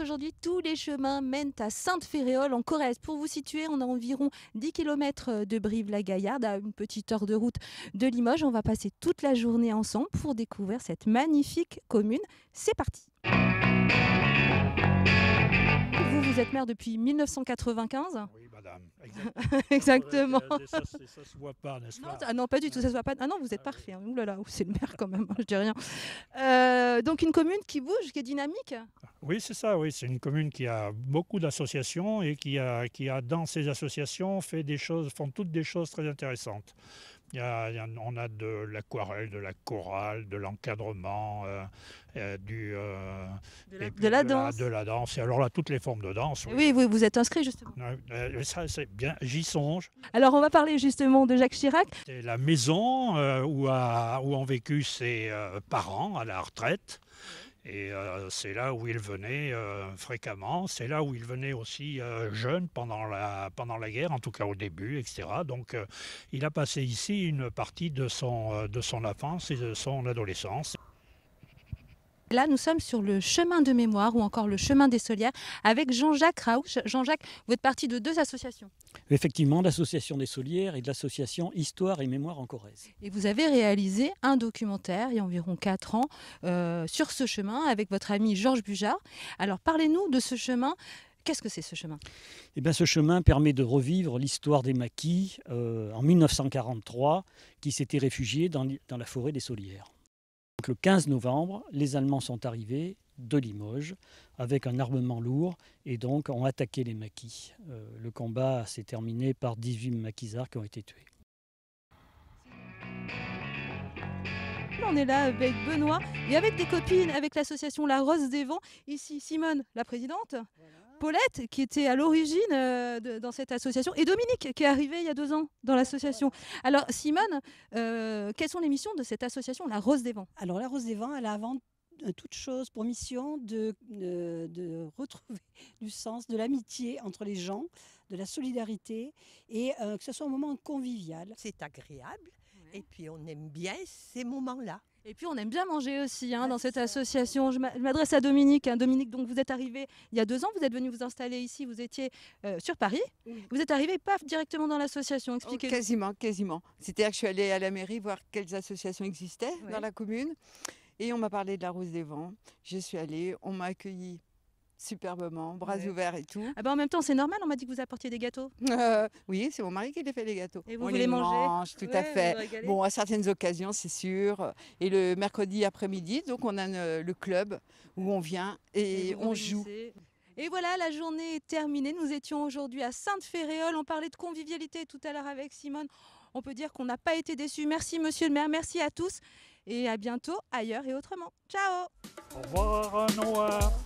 aujourd'hui, tous les chemins mènent à Sainte-Féréole en Corrèze. Pour vous situer, on a environ 10 km de Brive-la-Gaillarde à une petite heure de route de Limoges. On va passer toute la journée ensemble pour découvrir cette magnifique commune. C'est parti Vous, vous êtes maire depuis 1995 Exactement. Euh, ça, ne se voit pas, n'est-ce pas ah Non, pas du tout, ça se voit pas. Ah non, vous êtes ah parfait. Hein. Ouh là là, c'est le maire quand même, hein, je dis rien. Euh, donc une commune qui bouge, qui est dynamique Oui, c'est ça, oui. C'est une commune qui a beaucoup d'associations et qui a, qui a, dans ses associations, fait des choses, font toutes des choses très intéressantes. Il on a de l'aquarelle, de la chorale, de l'encadrement, euh, euh, du euh, de, la, de, la danse. alors là, toutes les formes de danse. Oui, vous êtes inscrit justement. ça, c'est bien. J'y songe. Alors, on va parler justement de Jacques Chirac. C'est la maison où ont vécu ses parents à la retraite. Et euh, c'est là où il venait euh, fréquemment, c'est là où il venait aussi euh, jeune pendant la, guerre, en tout cas au début, etc. Donc il a passé ici une partie de son, de son enfance et de son adolescence. Là, nous sommes sur le chemin de mémoire ou encore le chemin des Solières avec Jean-Jacques Rauch. Jean-Jacques, vous êtes parti de deux associations. Effectivement, l'association des Solières et de l'association Histoire et Mémoire en Corrèze. Et vous avez réalisé un documentaire il y a environ 4 ans euh, sur ce chemin avec votre ami Georges Bujard. Alors, parlez-nous de ce chemin. Qu'est-ce que c'est ce chemin eh bien, Ce chemin permet de revivre l'histoire des maquis euh, en 1943 qui s'étaient réfugiés dans la forêt des Solières le 15 novembre, les Allemands sont arrivés de Limoges avec un armement lourd et donc ont attaqué les maquis. Euh, le combat s'est terminé par 18 maquisards qui ont été tués. On est là avec Benoît et avec des copines, avec l'association La Rose des Vents. Ici Simone, la présidente. Paulette, qui était à l'origine euh, dans cette association, et Dominique, qui est arrivée il y a deux ans dans l'association. Alors, Simone, euh, quelles sont les missions de cette association, La Rose des Vents Alors, La Rose des Vents, elle a avant euh, toute chose pour mission de, retrouver du sens, de l'amitié entre les gens, de la solidarité, et que ce soit un moment convivial. C'est agréable, et puis on aime bien ces moments-là. Et puis on aime bien manger aussi hein, dans cette association. Je m'adresse à Dominique. Hein. Dominique, donc vous êtes arrivé il y a deux ans, vous êtes venu vous installer ici, vous étiez euh, sur Paris. Vous êtes arrivé paf, directement dans l'association, oh, expliquez. quasiment, quasiment. C'est-à-dire que je suis allée à la mairie voir quelles associations existaient dans la commune. Et on m'a parlé de la Rose des Vents. Je suis allée, on m'a accueillie superbement, bras ouverts et tout. Ah ben en même temps, c'est normal, on m'a dit que vous apportiez des gâteaux. Euh, oui, c'est mon mari qui les fait les gâteaux. Et vous, voulez manger les, les mange, tout à fait. Bon, à certaines occasions, c'est sûr. Et le mercredi après-midi, donc on a euh, le, club où on vient et, on joue. Et voilà, la journée est terminée. Nous étions aujourd'hui à Sainte-Féréole. On parlait de convivialité tout à l'heure avec Simone. On peut dire qu'on n'a pas été déçus. Merci, monsieur le maire. Merci à tous. Et à bientôt, ailleurs et autrement. Ciao Au revoir, Noah